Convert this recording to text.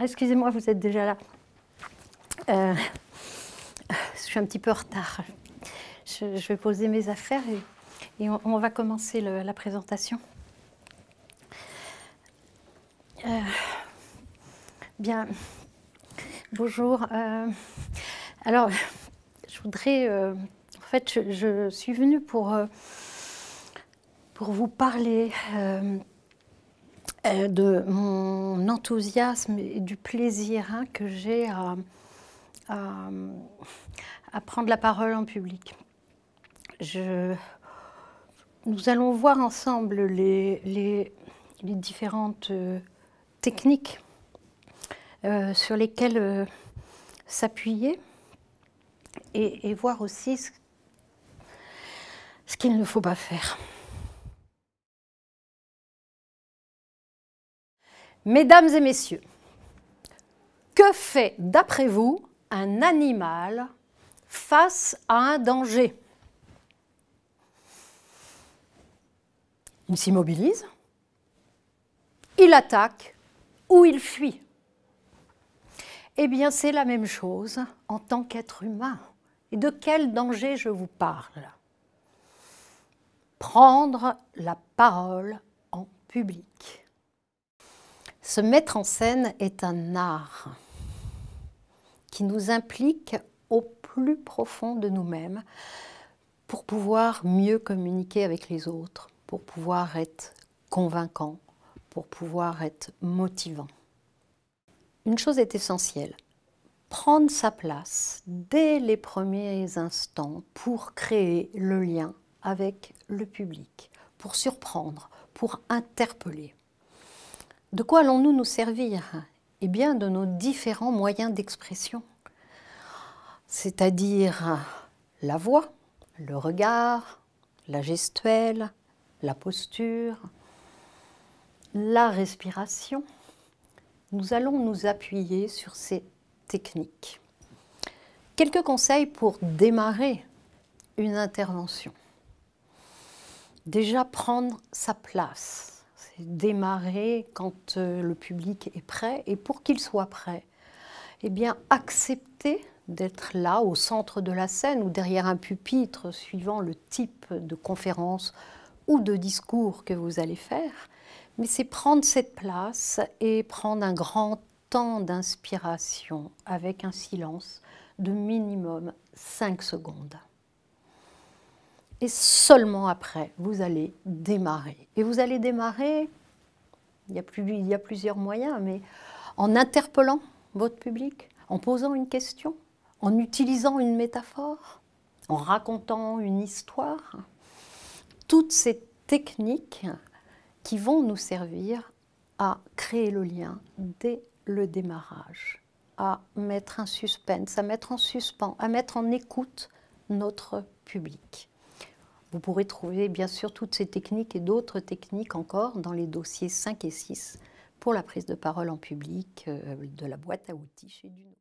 Ah, excusez-moi, vous êtes déjà là. Euh, je suis un petit peu en retard. Je, vais poser mes affaires et, on, va commencer la présentation. Euh, bien, bonjour. Euh, alors, je voudrais, en fait, je, suis venue pour, pour vous parler euh, de mon enthousiasme et du plaisir hein, que j'ai à, prendre la parole en public. nous allons voir ensemble les, différentes euh, techniques euh, sur lesquelles s'appuyer et, voir aussi ce qu'il ne faut pas faire. Mesdames et messieurs, que fait, d'après vous, un animal face à un danger Il s'immobilise, il attaque ou il fuit. Eh bien, c'est la même chose en tant qu'être humain. Et de quel danger je vous parle Prendre la parole en public. Se mettre en scène est un art qui nous implique au plus profond de nous-mêmes pour pouvoir mieux communiquer avec les autres, pour pouvoir être convaincant, pour pouvoir être motivant. Une chose est essentielle, prendre sa place dès les premiers instants pour créer le lien avec le public, pour surprendre, pour interpeller. De quoi allons-nous nous servir Eh bien, de nos différents moyens d'expression, c'est-à-dire la voix, le regard, la gestuelle, la posture, la respiration. Nous allons nous appuyer sur ces techniques. Quelques conseils pour démarrer une intervention. Déjà prendre sa place démarrer quand euh, le public est prêt et pour qu'il soit prêt Eh bien, accepter d'être là au centre de la scène ou derrière un pupitre suivant le type de conférence ou de discours que vous allez faire, mais c'est prendre cette place et prendre un grand temps d'inspiration avec un silence de minimum 5 secondes. Et seulement après, vous allez démarrer. Et vous allez démarrer, il y a, plus, il y plusieurs moyens, mais en interpellant votre public, en posant une question, en utilisant une métaphore, en racontant une histoire. Toutes ces techniques qui vont nous servir à créer le lien dès le démarrage, à mettre un suspense, à mettre en suspens, à mettre en écoute notre public. Vous pourrez trouver bien sûr toutes ces techniques et d'autres techniques encore dans les dossiers 5 et 6 pour la prise de parole en public euh, de la boîte à outils chez Duno.